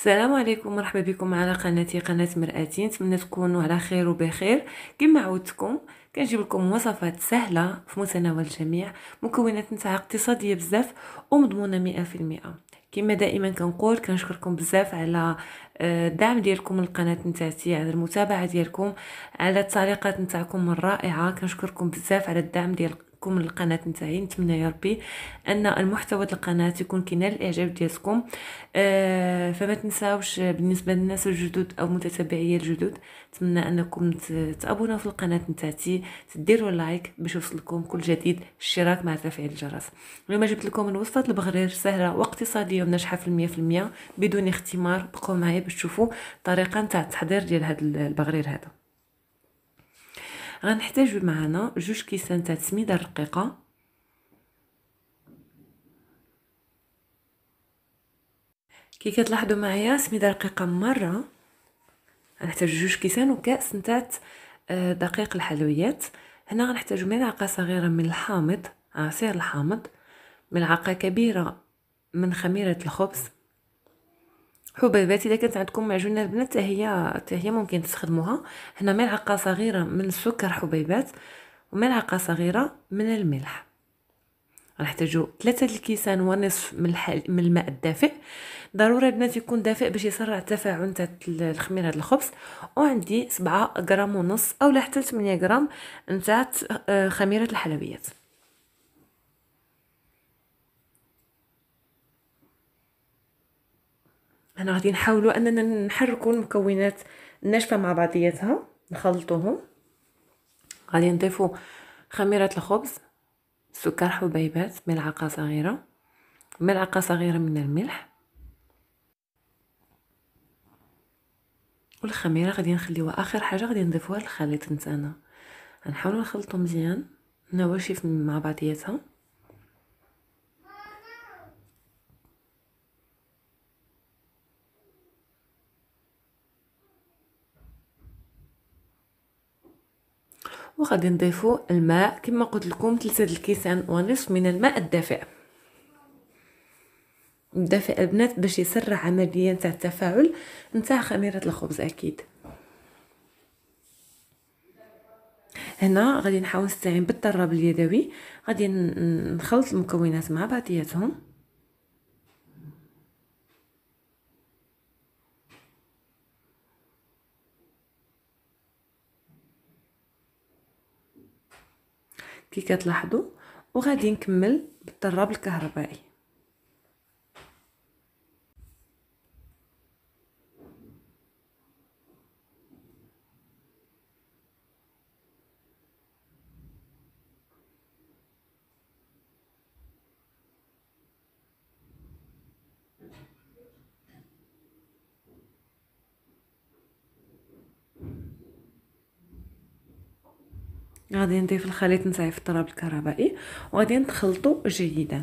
السلام عليكم مرحبا بكم على قناتي قناه مراتي نتمنى تكونوا على خير وبخير كما عودتكم كنجيب لكم وصفات سهله في متناول الجميع مكونات نتاعها اقتصاديه بزاف ومضمونه 100% كما دائما كنقول كنشكركم بزاف على آه، الدعم ديالكم للقناه نتاعتي على المتابعه ديالكم على التعليقات نتاعكم الرائعه كنشكركم بزاف على الدعم ديال ديالكم للقناه نتاعي نتمنى يا ربي ان المحتوى ديال القناه يكون كينال الاعجاب ديالكم آه، فما تنساوش بالنسبه للناس الجدد او متتبعي الجدد نتمنى انكم تابوناو في القناه نتاعتي تديروا لايك باش يوصلكم كل جديد الاشتراك مع تفعيل الجرس اليوم جبت لكم الوصفه البغرير سهله واقتصاديه وناجحه في المية في المية بدون اختمار بقوا معايا باش تشوفوا طريقه نتاع التحضير ديال هذا البغرير هذا غنحتاجو معنا جوج كيسان تاع السميده الرقيقه كي كتلاحظوا معايا سميده رقيقه مره غنحتاج جوج كيسان وكاس نتاع آه، دقيق الحلويات هنا غنحتاج ملعقه صغيره من الحامض عصير الحامض ملعقه كبيره من خميره الخبز حبيبات اذا كانت عندكم معجونه البنات هي حتى هي ممكن تستخدموها هنا ملعقه صغيره من السكر حبيبات وملعقه صغيره من الملح غنحتاجو ثلاثة الكيسان ونصف من, من الماء الدافئ ضروري البنات يكون دافئ باش يسرع التفاعل تاع الخميره هذا الخبز وعندي سبعة غرام ونص اولا حتى 8 غرام نتاع آه، خميره الحلويات هنا غادي نحاولوا اننا نحركوا المكونات الناشفه مع بعضياتها نخلطوهم غادي نضيفوا خميره الخبز سكر حبيبات ملعقه صغيره ملعقه صغيره من الملح والخميره غادي نخليوها اخر حاجه غادي نضيفوها للخليط نتاعنا غنحاولوا نخلطو مزيان نواشف مع بعضياتها غادي نضيفو الماء كما قلت لكم ثلاثة الكيسان ونصف من الماء الدافئ الدافئ البنات باش يسرع عمليه نتاع التفاعل نتاع خميره الخبز اكيد هنا غادي نحاول نستعين بالطراب اليدوي غادي نخلط المكونات مع بعضياتهم كي كتلاحظوا وغادي نكمل بالطراب الكهربائي غادي نضيف الخليط نتاعي في الطراب الكهربائي وغادي نخلطو جيدا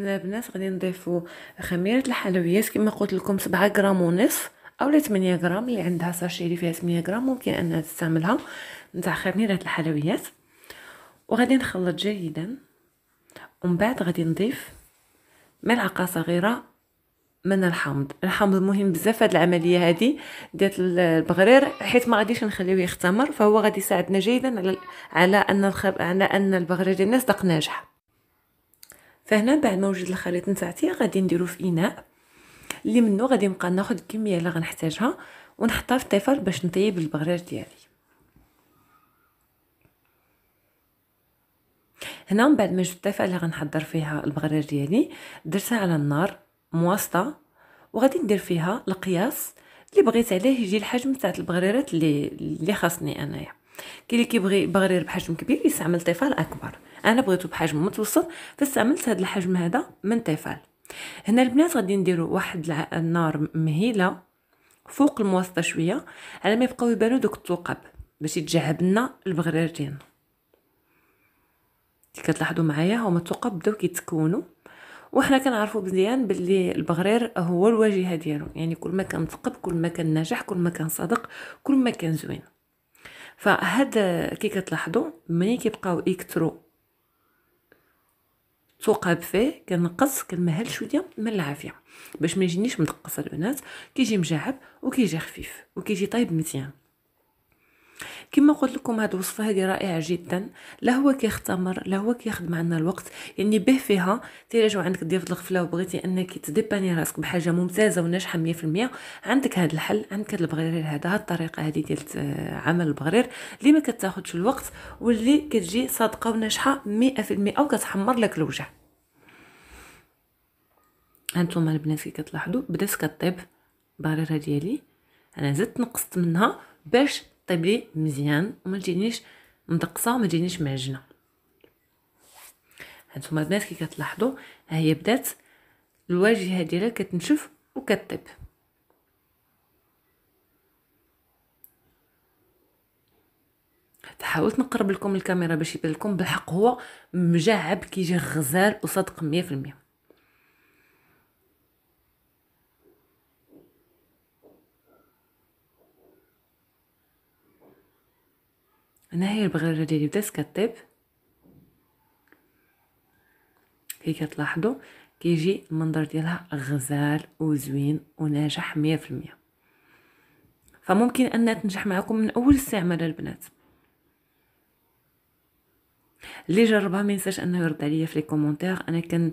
حنا البنات غادي نضيفو خميره الحلويات كما قلت لكم 7 غرام ونص اولا 8 غرام اللي عندها ساشي اللي فيها 8 غرام ممكن انها تستعملها نتاع خميره الحلويات وغادي نخلط جيدا ومن بعد غادي نضيف ملعقه صغيره من الحامض الحامض مهم بزاف هاد العمليه هادي ديال البغرير حيت ما غاديش نخليوه يختمر فهو غادي يساعدنا جيدا على على ان الخب... على ان البغرير ديالنا صدق ناجحه ناجح فهنا بعد ما وجد الخليط نتاعتي غادي نديرو في اناء اللي منه غادي نبقى ناخذ الكميه اللي غنحتاجها ونحطها في الطفل باش نطيب البغرير ديالي هنا من بعد ما جبت الطفل اللي غنحضر فيها البغرير ديالي درتها على النار مواسطه وغادي ندير فيها القياس اللي بغيت عليه يجي الحجم تاع البغريرات اللي اللي خاصني انايا كاين اللي كيبغي بغرير بحجم كبير يستعمل طفل اكبر انا بغيته بحجم متوسط فاستعملت هذا الحجم هذا من تيفال هنا البنات غادي نديرو واحد النار مهيله فوق المواسطه شويه على ما يبقاو يبانو دوك الثقب باش يتجعب لنا كي كتلاحظوا معايا هما الثقب بداو كيتكونوا وحنا كنعرفوا مزيان باللي البغرير هو الواجهه ديالو يعني كل ما كان مثقب كل ما كان ناجح كل ما كان صادق كل ما كان زوين فهاد كي كتلاحظوا ملي كيبقاو يكثروا ثقب فيه كنقص كنمهل شويه من العافيه باش ما يجينيش مدقص البنات كيجي مجعب وكيجي خفيف وكيجي طايب مزيان كما قلت لكم هاد الوصفه هذه رائعه جدا لا هو كيختمر لا هو كيخدم عندنا الوقت يعني به فيها تيراجعوا عندك ضيف الغفله وبغيتي انك تديباني راسك بحاجه ممتازه وناجحه 100% عندك هذا الحل عندك هذا البغرير هذا هاد الطريقه هذه ديال عمل البغرير اللي ما كتاخذش الوقت واللي كتجي صادقه وناجحه 100% وكتحمر لك الوجه هانتوما البنات كي كتلاحظوا بدات كطيب البغريره ديالي انا زدت نقصت منها باش طيبلي مزيان وما تجينيش مدقصه وما تجينيش معجنه هانتوما البنات كي كتلاحظوا ها هي بدات الواجهه ديالها كتنشف وكطيب حاولت نقرب لكم الكاميرا باش يبان لكم بالحق هو مجعب كيجي غزال وصدق 100% انا هي البغرة ديالي بدات كطيب كي كتلاحظوا كيجي المنظر ديالها غزال وزوين وناجح مية فممكن انها تنجح معكم من اول استعمال البنات اللي جربها ما ينساش انه يرد عليا في لي كومونتير انا كن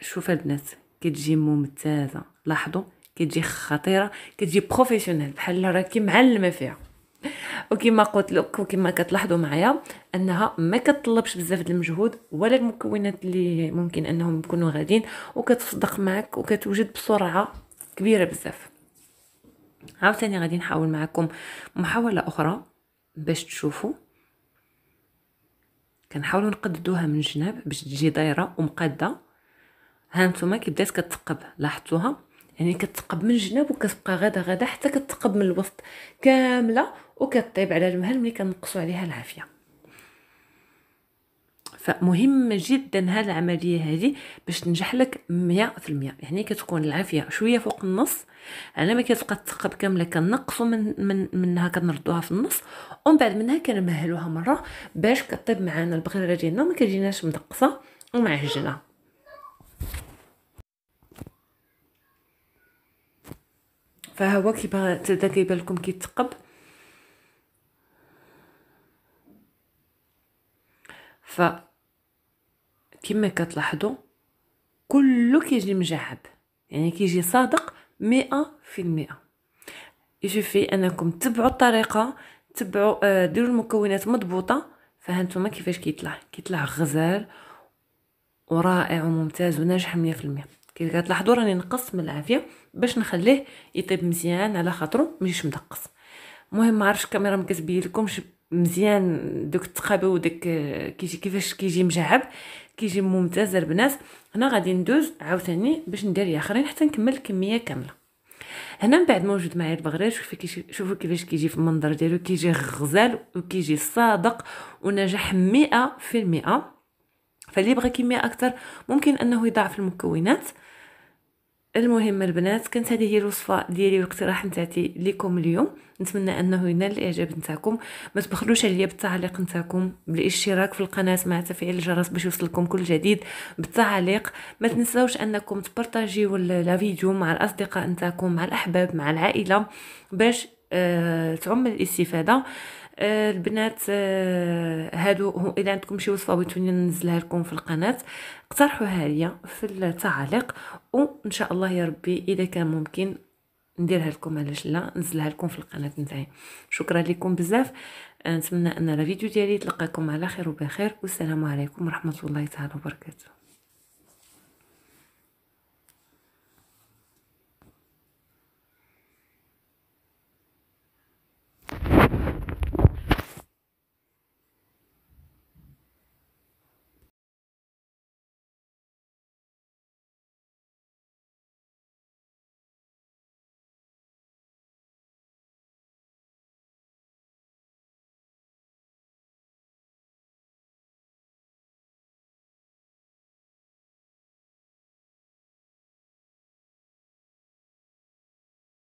شوف البنات كتجي ممتازه لاحظوا كتجي خطيره كتجي بروفيسيونيل بحال راكي معلمه فيها وكما قلت لك وكما كتلاحظوا معايا انها ما كتطلبش بزاف المجهود ولا المكونات اللي ممكن انهم يكونوا غاديين وكتصدق معك وكتوجد بسرعه كبيره بزاف عاوتاني غادي نحاول معكم محاوله اخرى باش تشوفوا كنحاولوا نقددوها من جناب باش تجي دايره ومقاده ها نتوما كي بدات كتقب لاحظتوها يعني كتقب من الجناب وكتبقى غدا غدا حتى كتقب من الوسط كامله وكطيب على المهل ملي كنقصوا عليها العافيه فمهمه جدا هاد العمليه هذه باش تنجح لك 100% يعني كتكون العافيه شويه فوق النص على ما كتبقى تثقب كامله كنقصوا من من منها كنردوها في النص ومن بعد منها كنمهلوها مره باش كطيب معانا البغيره ديالنا ما كتجيناش مدقصه ومعجنه فهو كيبقى تدا كيبان لكم كيتقب ف كما كتلاحظوا كله كيجي مجعب يعني كيجي صادق مئة في المئة يجفي انكم تبعوا الطريقه تبعوا آه، ديروا المكونات مضبوطه فهانتوما كيفاش كيطلع كيطلع غزال ورائع وممتاز وناجح المئة كي كتلاحظوا راني نقص العافيه باش نخليه يطيب مزيان على خاطرو ماشي مدقص المهم ما الكاميرا ما كتبين لكمش مزيان دوك التقابه وداك كيجي كيفاش كيجي مجعب كيجي ممتاز البنات هنا غادي ندوز عاوتاني باش ندير ياخرين حتى نكمل الكميه كامله هنا من بعد موجود معايا البغرير شوفوا شوفوا كيفاش كيجي في المنظر ديالو كيجي غزال وكيجي صادق ونجح مئة في المئة فاللي بغى كميه اكثر ممكن انه يضاعف المكونات المهم البنات كانت هذه هي الوصفه ديالي والاقتراح نتاعتي لكم اليوم نتمنى انه ينال الاعجاب نتاعكم ما تبخلوش عليا بالتعليق نتاعكم بالاشتراك في القناه مع تفعيل الجرس باش يوصلكم كل جديد بالتعليق ما تنساوش انكم تبارطاجيو لا فيديو مع الاصدقاء نتاعكم مع الاحباب مع العائله باش أه تعم الاستفاده آه، البنات آه، هادو الا عندكم شي وصفه بغيتوني ننزلها لكم في القناه اقترحوها ليا في التعليق وان شاء الله يا ربي اذا كان ممكن نديرها لكم علاش لا نزلها لكم في القناه نتاعي شكرا لكم بزاف آه، نتمنى ان الفيديو ديالي تلقاكم على خير وبخير والسلام عليكم ورحمه الله تعالى وبركاته